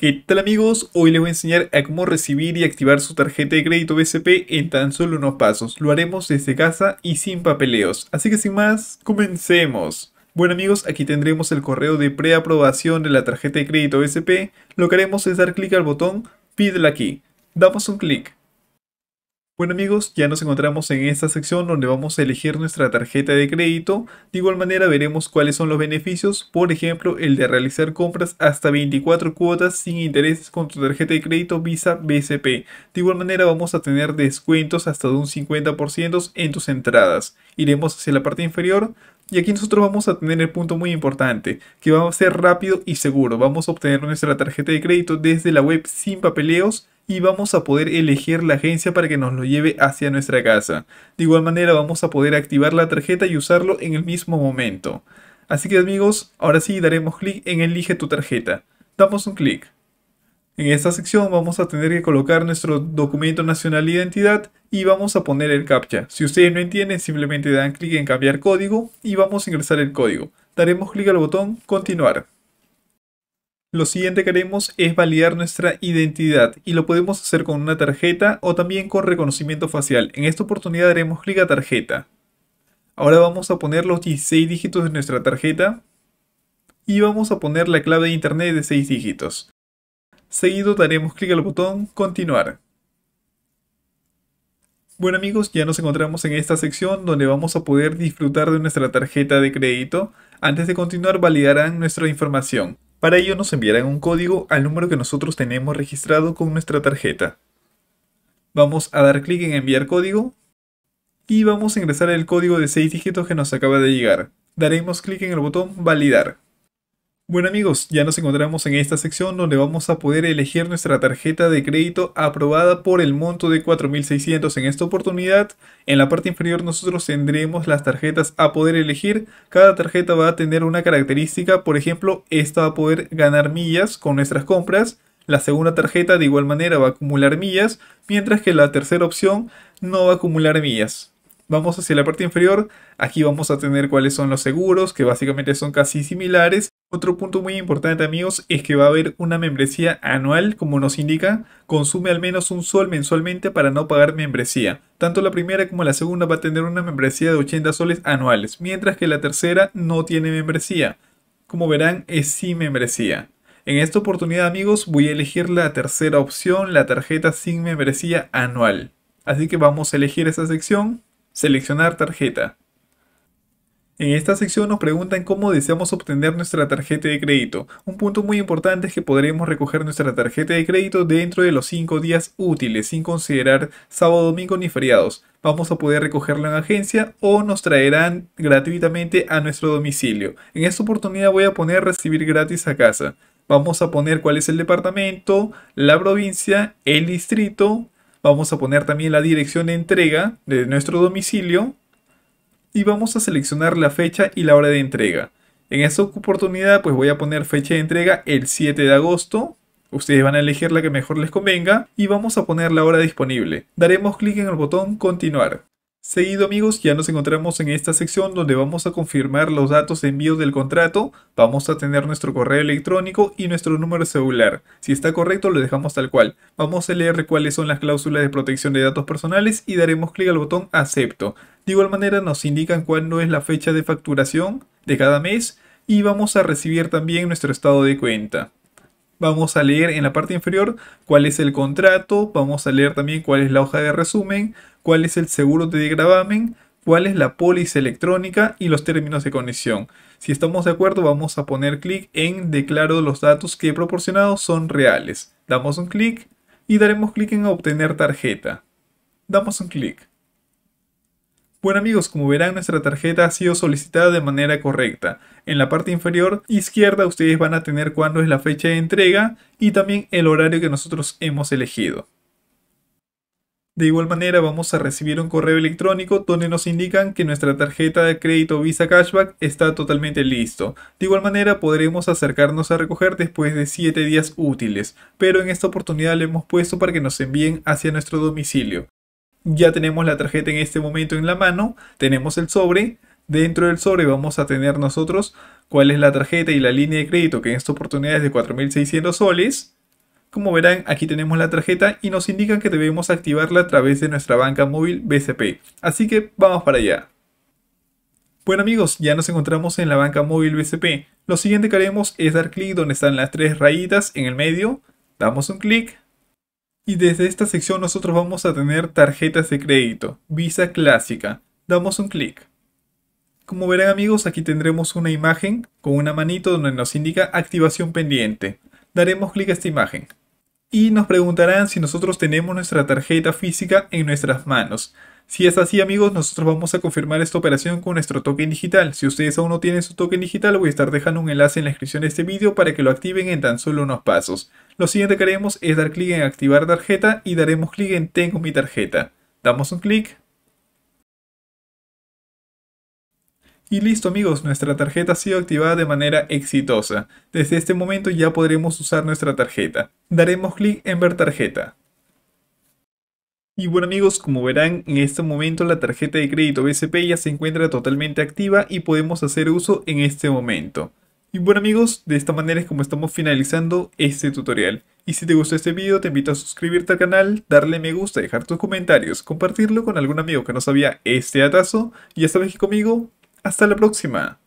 ¿Qué tal amigos? Hoy les voy a enseñar a cómo recibir y activar su tarjeta de crédito BSP en tan solo unos pasos. Lo haremos desde casa y sin papeleos. Así que sin más, comencemos. Bueno amigos, aquí tendremos el correo de preaprobación de la tarjeta de crédito bsp Lo que haremos es dar clic al botón Pídela aquí. Damos un clic. Bueno amigos, ya nos encontramos en esta sección donde vamos a elegir nuestra tarjeta de crédito. De igual manera veremos cuáles son los beneficios, por ejemplo el de realizar compras hasta 24 cuotas sin intereses con tu tarjeta de crédito Visa BCP. De igual manera vamos a tener descuentos hasta de un 50% en tus entradas. Iremos hacia la parte inferior. Y aquí nosotros vamos a tener el punto muy importante, que va a ser rápido y seguro. Vamos a obtener nuestra tarjeta de crédito desde la web sin papeleos y vamos a poder elegir la agencia para que nos lo lleve hacia nuestra casa. De igual manera vamos a poder activar la tarjeta y usarlo en el mismo momento. Así que amigos, ahora sí daremos clic en elige tu tarjeta. Damos un clic. En esta sección vamos a tener que colocar nuestro documento nacional de identidad y vamos a poner el CAPTCHA. Si ustedes no entienden, simplemente dan clic en cambiar código y vamos a ingresar el código. Daremos clic al botón continuar. Lo siguiente que haremos es validar nuestra identidad y lo podemos hacer con una tarjeta o también con reconocimiento facial. En esta oportunidad haremos clic a tarjeta. Ahora vamos a poner los 16 dígitos de nuestra tarjeta y vamos a poner la clave de internet de 6 dígitos. Seguido daremos clic al botón continuar. Bueno amigos, ya nos encontramos en esta sección donde vamos a poder disfrutar de nuestra tarjeta de crédito. Antes de continuar validarán nuestra información. Para ello nos enviarán un código al número que nosotros tenemos registrado con nuestra tarjeta. Vamos a dar clic en enviar código y vamos a ingresar el código de 6 dígitos que nos acaba de llegar. Daremos clic en el botón validar. Bueno amigos, ya nos encontramos en esta sección donde vamos a poder elegir nuestra tarjeta de crédito aprobada por el monto de 4.600 en esta oportunidad. En la parte inferior nosotros tendremos las tarjetas a poder elegir. Cada tarjeta va a tener una característica, por ejemplo, esta va a poder ganar millas con nuestras compras. La segunda tarjeta de igual manera va a acumular millas, mientras que la tercera opción no va a acumular millas vamos hacia la parte inferior, aquí vamos a tener cuáles son los seguros, que básicamente son casi similares, otro punto muy importante amigos es que va a haber una membresía anual, como nos indica, consume al menos un sol mensualmente para no pagar membresía. Tanto la primera como la segunda va a tener una membresía de 80 soles anuales, mientras que la tercera no tiene membresía. Como verán, es sin membresía. En esta oportunidad amigos voy a elegir la tercera opción, la tarjeta sin membresía anual. Así que vamos a elegir esa sección, seleccionar tarjeta. En esta sección nos preguntan cómo deseamos obtener nuestra tarjeta de crédito. Un punto muy importante es que podremos recoger nuestra tarjeta de crédito dentro de los 5 días útiles, sin considerar sábado, domingo ni feriados. Vamos a poder recogerla en agencia o nos traerán gratuitamente a nuestro domicilio. En esta oportunidad voy a poner recibir gratis a casa. Vamos a poner cuál es el departamento, la provincia, el distrito. Vamos a poner también la dirección de entrega de nuestro domicilio y vamos a seleccionar la fecha y la hora de entrega. En esta oportunidad pues voy a poner fecha de entrega el 7 de agosto. Ustedes van a elegir la que mejor les convenga y vamos a poner la hora disponible. Daremos clic en el botón continuar. Seguido amigos, ya nos encontramos en esta sección donde vamos a confirmar los datos de envío del contrato, vamos a tener nuestro correo electrónico y nuestro número celular. Si está correcto lo dejamos tal cual. Vamos a leer cuáles son las cláusulas de protección de datos personales y daremos clic al botón acepto. De igual manera nos indican cuándo es la fecha de facturación de cada mes y vamos a recibir también nuestro estado de cuenta. Vamos a leer en la parte inferior cuál es el contrato, vamos a leer también cuál es la hoja de resumen, cuál es el seguro de gravamen, cuál es la póliza electrónica y los términos de conexión. Si estamos de acuerdo, vamos a poner clic en Declaro los datos que he proporcionado son reales. Damos un clic y daremos clic en Obtener tarjeta. Damos un clic. Bueno amigos, como verán nuestra tarjeta ha sido solicitada de manera correcta. En la parte inferior izquierda ustedes van a tener cuándo es la fecha de entrega y también el horario que nosotros hemos elegido. De igual manera vamos a recibir un correo electrónico donde nos indican que nuestra tarjeta de crédito Visa Cashback está totalmente listo. De igual manera podremos acercarnos a recoger después de 7 días útiles, pero en esta oportunidad le hemos puesto para que nos envíen hacia nuestro domicilio ya tenemos la tarjeta en este momento en la mano, tenemos el sobre, dentro del sobre vamos a tener nosotros cuál es la tarjeta y la línea de crédito que en esta oportunidad es de 4.600 soles. Como verán, aquí tenemos la tarjeta y nos indican que debemos activarla a través de nuestra banca móvil BCP. Así que vamos para allá. Bueno amigos, ya nos encontramos en la banca móvil BCP. Lo siguiente que haremos es dar clic donde están las tres rayitas en el medio. Damos un clic, y desde esta sección nosotros vamos a tener tarjetas de crédito, Visa clásica. Damos un clic. Como verán amigos, aquí tendremos una imagen con una manito donde nos indica activación pendiente. Daremos clic a esta imagen. Y nos preguntarán si nosotros tenemos nuestra tarjeta física en nuestras manos. Si es así amigos, nosotros vamos a confirmar esta operación con nuestro token digital. Si ustedes aún no tienen su token digital, voy a estar dejando un enlace en la descripción de este vídeo para que lo activen en tan solo unos pasos. Lo siguiente que haremos es dar clic en activar tarjeta y daremos clic en tengo mi tarjeta. Damos un clic. Y listo amigos, nuestra tarjeta ha sido activada de manera exitosa. Desde este momento ya podremos usar nuestra tarjeta. Daremos clic en ver tarjeta. Y bueno amigos, como verán, en este momento la tarjeta de crédito BCP ya se encuentra totalmente activa y podemos hacer uso en este momento. Y bueno amigos, de esta manera es como estamos finalizando este tutorial. Y si te gustó este video, te invito a suscribirte al canal, darle me gusta, dejar tus comentarios, compartirlo con algún amigo que no sabía este atazo. Y ya sabes que conmigo, hasta la próxima.